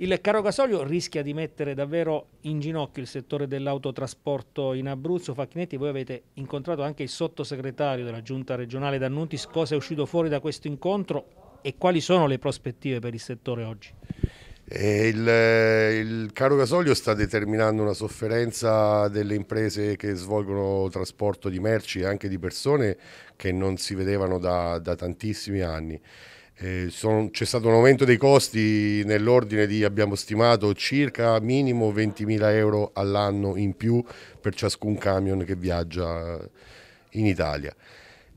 Il caro gasolio rischia di mettere davvero in ginocchio il settore dell'autotrasporto in Abruzzo. Facchinetti, voi avete incontrato anche il sottosegretario della giunta regionale D'Annuntis. Cosa è uscito fuori da questo incontro e quali sono le prospettive per il settore oggi? Eh, il, il, caro gasolio sta determinando una sofferenza delle imprese che svolgono trasporto di merci e anche di persone che non si vedevano da, da tantissimi anni. Eh, sono, c'è stato un aumento dei costi nell'ordine di, abbiamo stimato, circa minimo 20.000 euro all'anno in più per ciascun camion che viaggia in Italia.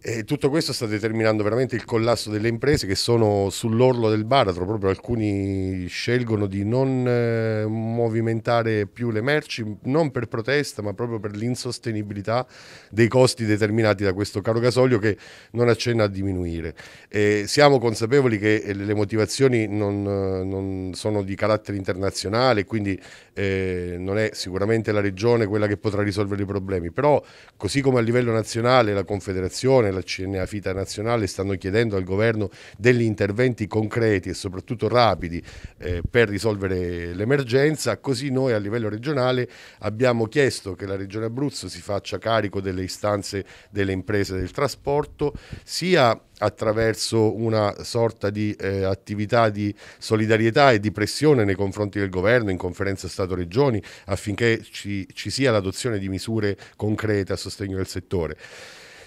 E tutto questo sta determinando veramente il collasso delle imprese che sono sull'orlo del baratro, proprio alcuni scelgono di non eh, movimentare più le merci, non per protesta ma proprio per l'insostenibilità dei costi determinati da questo caro gasolio che non accenna a diminuire. E siamo consapevoli che eh, le motivazioni non, eh, non sono di carattere internazionale, quindi eh, non è sicuramente la regione quella che potrà risolvere i problemi, però così come a livello nazionale la Confederazione, e CNA Fita Nazionale stanno chiedendo al governo degli interventi concreti e soprattutto rapidi eh, per risolvere l'emergenza, così noi a livello regionale abbiamo chiesto che la Regione Abruzzo si faccia carico delle istanze delle imprese del trasporto, sia attraverso una sorta di eh, attività di solidarietà e di pressione nei confronti del governo in conferenza Stato-Regioni affinché ci, ci sia l'adozione di misure concrete a sostegno del settore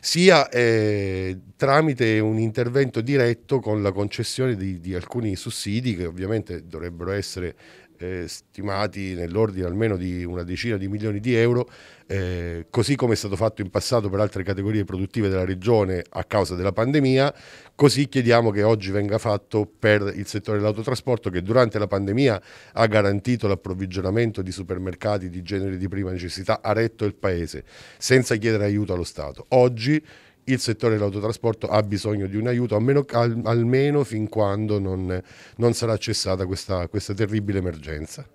sia eh, tramite un intervento diretto con la concessione di, di alcuni sussidi che ovviamente dovrebbero essere eh, stimati nell'ordine almeno di una decina di milioni di euro, eh, così come è stato fatto in passato per altre categorie produttive della regione a causa della pandemia, così chiediamo che oggi venga fatto per il settore dell'autotrasporto che durante la pandemia ha garantito l'approvvigionamento di supermercati di genere di prima necessità, a retto il Paese, senza chiedere aiuto allo Stato. Oggi il settore dell'autotrasporto ha bisogno di un aiuto, almeno, al, almeno fin quando non, non sarà cessata questa, questa terribile emergenza.